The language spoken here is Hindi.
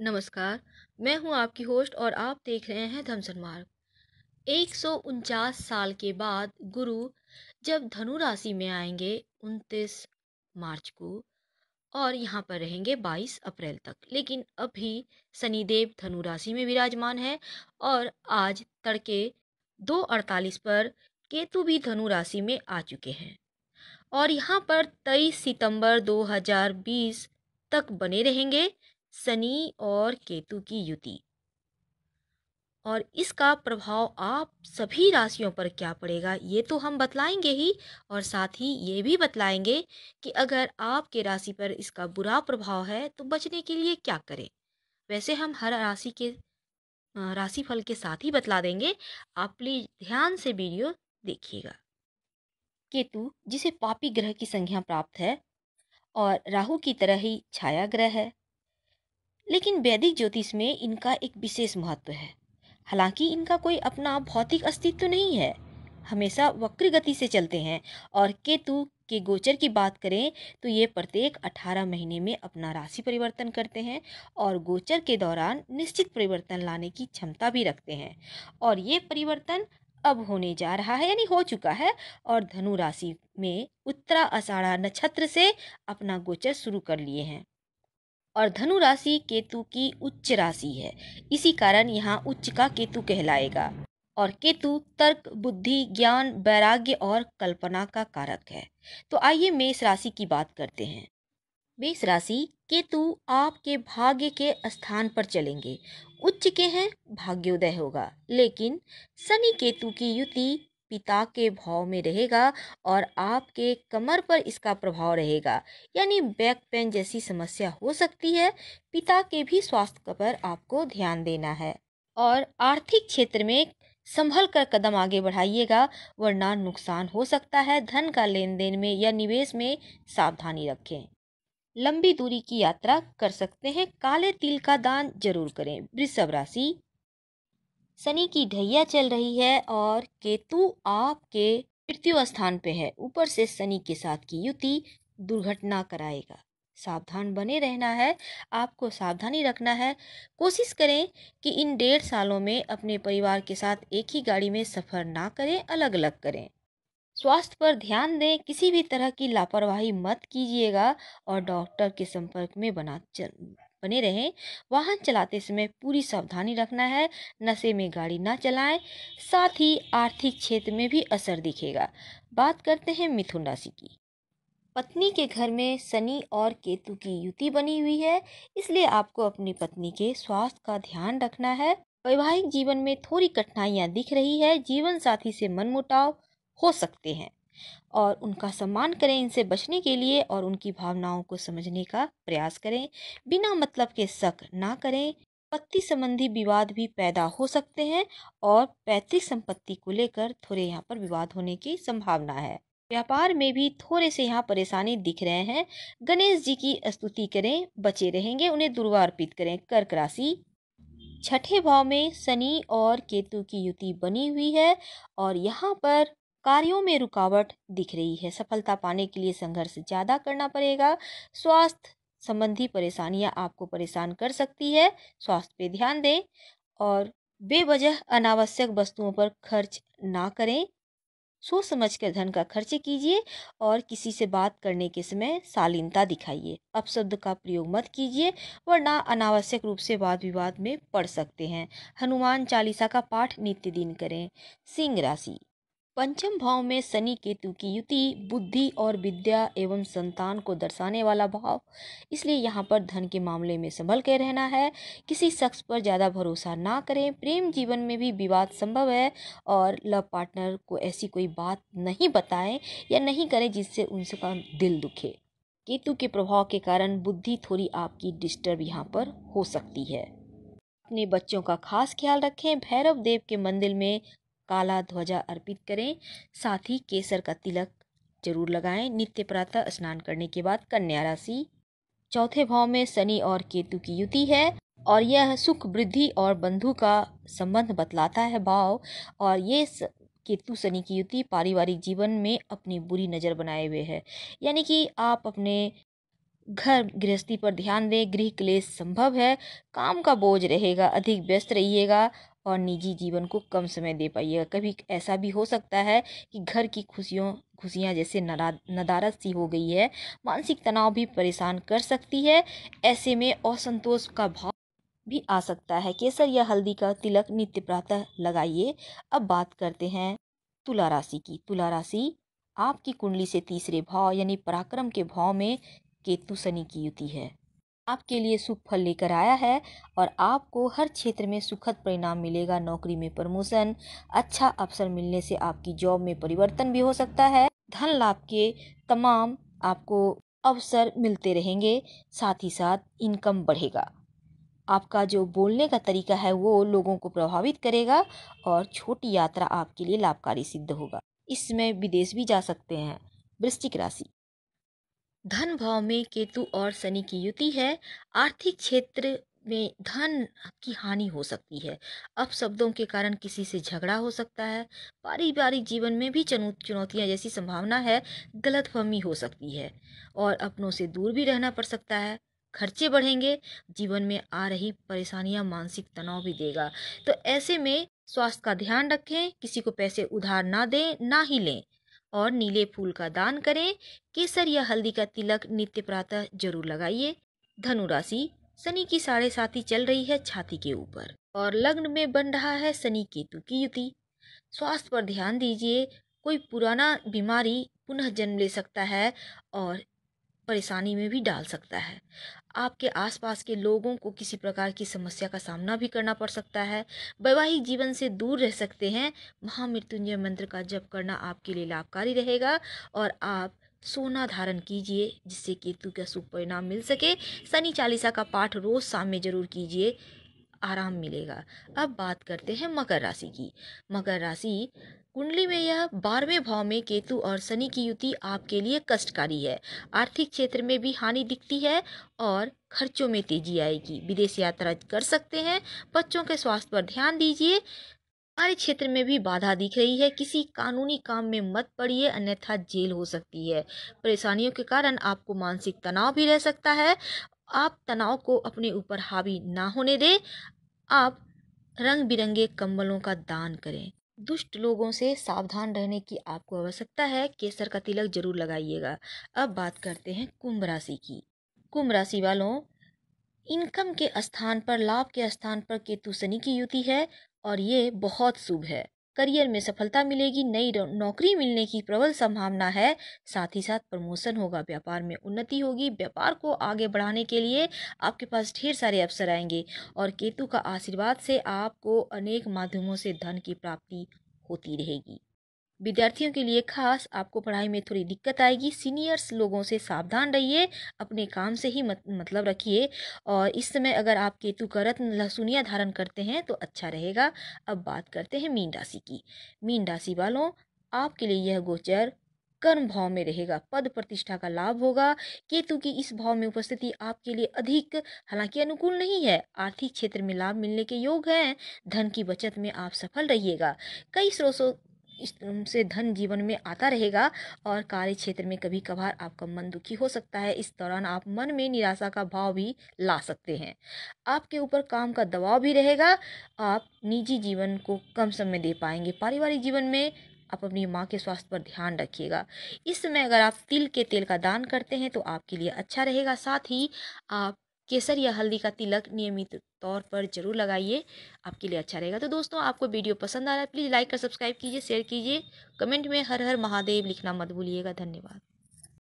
नमस्कार मैं हूं आपकी होस्ट और आप देख रहे हैं धमसन मार्ग एक साल के बाद गुरु जब धनु राशि में आएंगे 29 मार्च को और यहाँ पर रहेंगे 22 अप्रैल तक लेकिन अभी शनिदेव धनु राशि में विराजमान है और आज तड़के 2:48 पर केतु भी धनु राशि में आ चुके हैं और यहाँ पर 23 सितंबर 2020 तक बने रहेंगे शनि और केतु की युति और इसका प्रभाव आप सभी राशियों पर क्या पड़ेगा ये तो हम बतलाएंगे ही और साथ ही ये भी बतलाएंगे कि अगर आपके राशि पर इसका बुरा प्रभाव है तो बचने के लिए क्या करें वैसे हम हर राशि के राशि फल के साथ ही बतला देंगे आप प्लीज ध्यान से वीडियो देखिएगा केतु जिसे पापी ग्रह की संख्या प्राप्त है और राहु की तरह ही छाया ग्रह है लेकिन वैदिक ज्योतिष में इनका एक विशेष महत्व है हालांकि इनका कोई अपना भौतिक अस्तित्व नहीं है हमेशा वक्र गति से चलते हैं और केतु के गोचर की बात करें तो ये प्रत्येक 18 महीने में अपना राशि परिवर्तन करते हैं और गोचर के दौरान निश्चित परिवर्तन लाने की क्षमता भी रखते हैं और ये परिवर्तन अब होने जा रहा है यानी हो चुका है और धनु राशि में उत्तरा अषाढ़ा नक्षत्र से अपना गोचर शुरू कर लिए हैं और धनु राशि केतु की उच्च राशि है इसी कारण यहाँ उच्च का केतु कहलाएगा और केतु तर्क बुद्धि ज्ञान वैराग्य और कल्पना का कारक है तो आइए मेष राशि की बात करते हैं मेष राशि केतु आपके भाग्य के स्थान पर चलेंगे उच्च के हैं भाग्योदय होगा लेकिन शनि केतु की युति पिता के भाव में रहेगा और आपके कमर पर इसका प्रभाव रहेगा यानी बैक पेन जैसी समस्या हो सकती है पिता के भी स्वास्थ्य पर आपको ध्यान देना है और आर्थिक क्षेत्र में संभल कर कदम आगे बढ़ाइएगा वरना नुकसान हो सकता है धन का लेन देन में या निवेश में सावधानी रखें लंबी दूरी की यात्रा कर सकते हैं काले तिल का दान जरूर करें वृषभ राशि शनि की ढैया चल रही है और केतु आपके तृतीय स्थान पे है ऊपर से शनि के साथ की युति दुर्घटना कराएगा सावधान बने रहना है आपको सावधानी रखना है कोशिश करें कि इन डेढ़ सालों में अपने परिवार के साथ एक ही गाड़ी में सफ़र ना करें अलग अलग करें स्वास्थ्य पर ध्यान दें किसी भी तरह की लापरवाही मत कीजिएगा और डॉक्टर के संपर्क में बना चल बने रहें वाहन चलाते समय पूरी सावधानी रखना है नशे में गाड़ी ना चलाएं साथ ही आर्थिक क्षेत्र में भी असर दिखेगा बात करते हैं मिथुन राशि की पत्नी के घर में शनि और केतु की युति बनी हुई है इसलिए आपको अपनी पत्नी के स्वास्थ्य का ध्यान रखना है वैवाहिक जीवन में थोड़ी कठिनाइयाँ दिख रही है जीवन साथी से मनमुटाव हो सकते हैं और उनका सम्मान करें इनसे बचने के लिए और उनकी भावनाओं को समझने का प्रयास करें बिना मतलब के शक ना करें संपत्ति संबंधी विवाद भी पैदा हो सकते हैं और पैतृक संपत्ति को लेकर थोड़े यहाँ पर विवाद होने की संभावना है व्यापार में भी थोड़े से यहाँ परेशानी दिख रहे हैं गणेश जी की स्तुति करें बचे रहेंगे उन्हें दुर्वा अर्पित करें कर्क राशि छठे भाव में शनि और केतु की युति बनी हुई है और यहाँ पर कार्यों में रुकावट दिख रही है सफलता पाने के लिए संघर्ष ज़्यादा करना पड़ेगा स्वास्थ्य संबंधी परेशानियां आपको परेशान कर सकती है स्वास्थ्य पे ध्यान दें और बेवजह अनावश्यक वस्तुओं पर खर्च ना करें सोच समझ कर धन का खर्च कीजिए और किसी से बात करने के समय शालीनता दिखाइए अपशब्द का प्रयोग मत कीजिए वरना अनावश्यक रूप से वाद विवाद में पड़ सकते हैं हनुमान चालीसा का पाठ नित्य दिन करें सिंह राशि पंचम भाव में शनि केतु की युति बुद्धि और विद्या एवं संतान को दर्शाने वाला भाव इसलिए यहाँ पर धन के मामले में संभल के रहना है किसी शख्स पर ज़्यादा भरोसा ना करें प्रेम जीवन में भी विवाद संभव है और लव पार्टनर को ऐसी कोई बात नहीं बताएं या नहीं करें जिससे उनका दिल दुखे केतु के प्रभाव के कारण बुद्धि थोड़ी आपकी डिस्टर्ब यहाँ पर हो सकती है अपने बच्चों का खास ख्याल रखें भैरव देव के मंदिर में काला ध्वजा अर्पित करें साथ ही केसर का तिलक जरूर लगाएं नित्य प्रातः स्नान करने के बाद कन्या राशि चौथे भाव में शनि और केतु की युति है और यह सुख वृद्धि और बंधु का संबंध बतलाता है भाव और ये स... केतु शनि की युति पारिवारिक जीवन में अपनी बुरी नज़र बनाए हुए है यानी कि आप अपने घर गृहस्थी पर ध्यान दें गृह क्लेश संभव है काम का बोझ रहेगा अधिक व्यस्त रहिएगा और निजी जीवन को कम समय दे पाइएगा कभी ऐसा भी हो सकता है कि घर की खुशियों खुशियाँ जैसे नदारत सी हो गई है मानसिक तनाव भी परेशान कर सकती है ऐसे में असंतोष का भाव भी आ सकता है केसर या हल्दी का तिलक नित्य प्रातः लगाइए अब बात करते हैं तुला राशि की तुला राशि आपकी कुंडली से तीसरे भाव यानी पराक्रम के भाव में केतु शनि की युति है आपके लिए फल लेकर आया है और आपको हर क्षेत्र में सुखद परिणाम मिलेगा नौकरी में प्रमोशन अच्छा अवसर मिलने से आपकी जॉब में परिवर्तन भी हो सकता है धन लाभ के तमाम आपको अवसर मिलते रहेंगे साथ ही साथ इनकम बढ़ेगा आपका जो बोलने का तरीका है वो लोगों को प्रभावित करेगा और छोटी यात्रा आपके लिए लाभकारी सिद्ध होगा इसमें विदेश भी जा सकते हैं वृश्चिक राशि धन भाव में केतु और शनि की युति है आर्थिक क्षेत्र में धन की हानि हो सकती है अब शब्दों के कारण किसी से झगड़ा हो सकता है पारिवारिक जीवन में भी चुनौतियां जैसी संभावना है गलतफहमी हो सकती है और अपनों से दूर भी रहना पड़ सकता है खर्चे बढ़ेंगे जीवन में आ रही परेशानियां मानसिक तनाव भी देगा तो ऐसे में स्वास्थ्य का ध्यान रखें किसी को पैसे उधार ना दें ना ही लें और नीले फूल का दान करें केसर या हल्दी का तिलक नित्य प्रातः जरूर लगाइए धनु राशि शनि की साढ़े साथी चल रही है छाती के ऊपर और लग्न में बन रहा है शनि केतु की युति स्वास्थ्य पर ध्यान दीजिए कोई पुराना बीमारी पुनः जन्म ले सकता है और परेशानी में भी डाल सकता है आपके आसपास के लोगों को किसी प्रकार की समस्या का सामना भी करना पड़ सकता है वैवाहिक जीवन से दूर रह सकते हैं महामृत्युंजय मंत्र का जप करना आपके लिए लाभकारी रहेगा और आप सोना धारण कीजिए जिससे केतु का शुभ परिणाम मिल सके शनि चालीसा का पाठ रोज शाम में जरूर कीजिए आराम मिलेगा अब बात करते हैं मकर राशि की मकर राशि कुंडली में यह बारहवें भाव में केतु और शनि की युति आपके लिए कष्टकारी है आर्थिक क्षेत्र में भी हानि दिखती है और खर्चों में तेजी आएगी विदेश यात्रा कर सकते हैं बच्चों के स्वास्थ्य पर ध्यान दीजिए कार्य क्षेत्र में भी बाधा दिख रही है किसी कानूनी काम में मत पड़िए अन्यथा जेल हो सकती है परेशानियों के कारण आपको मानसिक तनाव भी रह सकता है आप तनाव को अपने ऊपर हावी ना होने दें आप रंग बिरंगे कंबलों का दान करें दुष्ट लोगों से सावधान रहने की आपको आवश्यकता है केसर का तिलक जरूर लगाइएगा अब बात करते हैं कुंभ राशि की कुंभ राशि वालों इनकम के स्थान पर लाभ के स्थान पर केतु शनि की युति है और ये बहुत शुभ है करियर में सफलता मिलेगी नई नौकरी मिलने की प्रबल संभावना है साथ ही साथ प्रमोशन होगा व्यापार में उन्नति होगी व्यापार को आगे बढ़ाने के लिए आपके पास ढेर सारे अवसर आएंगे और केतु का आशीर्वाद से आपको अनेक माध्यमों से धन की प्राप्ति होती रहेगी विद्यार्थियों के लिए खास आपको पढ़ाई में थोड़ी दिक्कत आएगी सीनियर्स लोगों से सावधान रहिए अपने काम से ही मत, मतलब रखिए और इस समय अगर आप केतु का रत्न लहसुनिया धारण करते हैं तो अच्छा रहेगा अब बात करते हैं मीन राशि की मीन राशि वालों आपके लिए यह गोचर कर्म भाव में रहेगा पद प्रतिष्ठा का लाभ होगा केतु की इस भाव में उपस्थिति आपके लिए अधिक हालांकि अनुकूल नहीं है आर्थिक क्षेत्र में लाभ मिलने के योग हैं धन की बचत में आप सफल रहिएगा कई स्रोतों से धन जीवन में आता रहेगा और कार्य क्षेत्र में कभी कभार आपका मन दुखी हो सकता है इस दौरान आप मन में निराशा का भाव भी ला सकते हैं आपके ऊपर काम का दबाव भी रहेगा आप निजी जीवन को कम समय दे पाएंगे पारिवारिक जीवन में आप अपनी माँ के स्वास्थ्य पर ध्यान रखिएगा इस समय अगर आप तिल के तेल का दान करते हैं तो आपके लिए अच्छा रहेगा साथ ही आप केसर या हल्दी का तिलक नियमित तौर पर जरूर लगाइए आपके लिए अच्छा रहेगा तो दोस्तों आपको वीडियो पसंद आ रहा है प्लीज़ लाइक और सब्सक्राइब कीजिए शेयर कीजिए कमेंट में हर हर महादेव लिखना मत भूलिएगा धन्यवाद